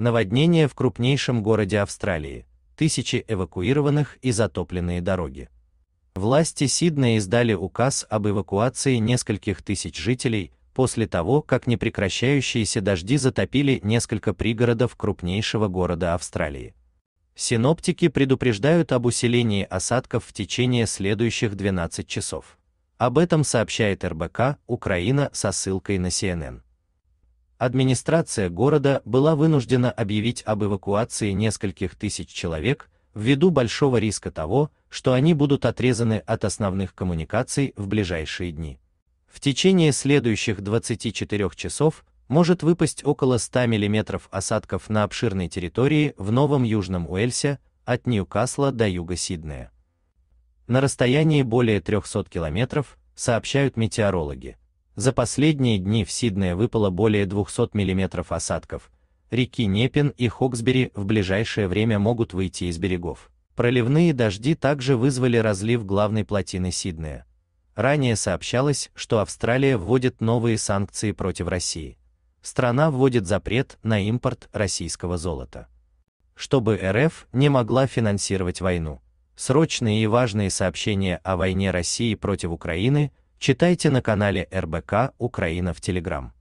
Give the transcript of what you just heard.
Наводнение в крупнейшем городе Австралии, тысячи эвакуированных и затопленные дороги. Власти Сиднея издали указ об эвакуации нескольких тысяч жителей после того, как непрекращающиеся дожди затопили несколько пригородов крупнейшего города Австралии. Синоптики предупреждают об усилении осадков в течение следующих 12 часов. Об этом сообщает РБК Украина со ссылкой на CNN администрация города была вынуждена объявить об эвакуации нескольких тысяч человек ввиду большого риска того, что они будут отрезаны от основных коммуникаций в ближайшие дни. В течение следующих 24 часов может выпасть около 100 мм осадков на обширной территории в Новом Южном Уэльсе от Ньюкасла до юга Сиднея. На расстоянии более 300 километров, сообщают метеорологи. За последние дни в Сиднее выпало более 200 мм осадков. Реки Непин и Хоксбери в ближайшее время могут выйти из берегов. Проливные дожди также вызвали разлив главной плотины Сиднея. Ранее сообщалось, что Австралия вводит новые санкции против России. Страна вводит запрет на импорт российского золота. Чтобы РФ не могла финансировать войну. Срочные и важные сообщения о войне России против Украины – Читайте на канале РБК Украина в Telegram.